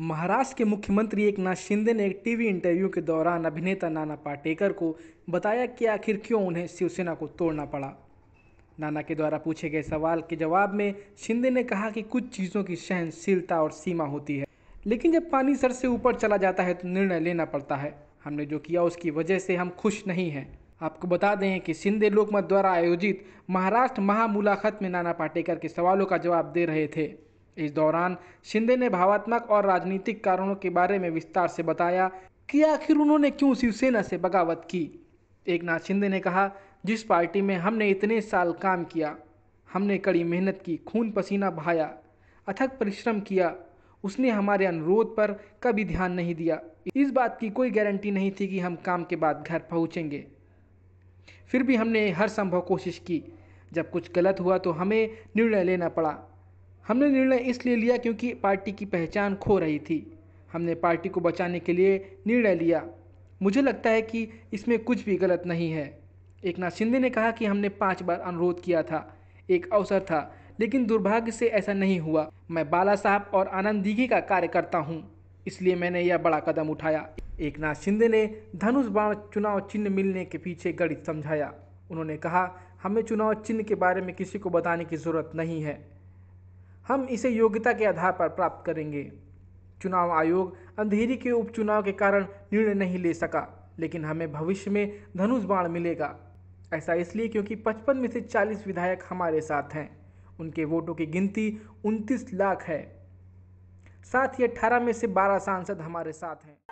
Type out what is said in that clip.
महाराष्ट्र के मुख्यमंत्री एक नाथ शिंदे ने एक टीवी इंटरव्यू के दौरान अभिनेता नाना पाटेकर को बताया कि आखिर क्यों उन्हें शिवसेना को तोड़ना पड़ा नाना के द्वारा पूछे गए सवाल के जवाब में शिंदे ने कहा कि कुछ चीज़ों की सहनशीलता और सीमा होती है लेकिन जब पानी सर से ऊपर चला जाता है तो निर्णय लेना पड़ता है हमने जो किया उसकी वजह से हम खुश नहीं हैं आपको बता दें कि शिंदे लोकमत द्वारा आयोजित महाराष्ट्र महामुलाखत में नाना पाटेकर के सवालों का जवाब दे रहे थे इस दौरान शिंदे ने भावात्मक और राजनीतिक कारणों के बारे में विस्तार से बताया कि आखिर उन्होंने क्यों शिवसेना से बगावत की एक नाथ शिंदे ने कहा जिस पार्टी में हमने इतने साल काम किया हमने कड़ी मेहनत की खून पसीना बहाया अथक परिश्रम किया उसने हमारे अनुरोध पर कभी ध्यान नहीं दिया इस बात की कोई गारंटी नहीं थी कि हम काम के बाद घर पहुंचेंगे फिर भी हमने हर संभव कोशिश की जब कुछ गलत हुआ तो हमें निर्णय लेना पड़ा हमने निर्णय इसलिए लिया क्योंकि पार्टी की पहचान खो रही थी हमने पार्टी को बचाने के लिए निर्णय लिया मुझे लगता है कि इसमें कुछ भी गलत नहीं है एक नाथ शिंदे ने कहा कि हमने पांच बार अनुरोध किया था एक अवसर था लेकिन दुर्भाग्य से ऐसा नहीं हुआ मैं बाला साहब और आनंद दीघी का करता हूँ इसलिए मैंने यह बड़ा कदम उठाया एक नाथ शिंदे ने धनुष बाण चुनाव चिन्ह मिलने के पीछे गणित समझाया उन्होंने कहा हमें चुनाव चिन्ह के बारे में किसी को बताने की जरूरत नहीं है हम इसे योग्यता के आधार पर प्राप्त करेंगे चुनाव आयोग अंधेरी के उपचुनाव के कारण निर्णय नहीं ले सका लेकिन हमें भविष्य में धनुष बाण मिलेगा ऐसा इसलिए क्योंकि 55 में से 40 विधायक हमारे साथ हैं उनके वोटों की गिनती 29 लाख है साथ ही 18 में से 12 सांसद हमारे साथ हैं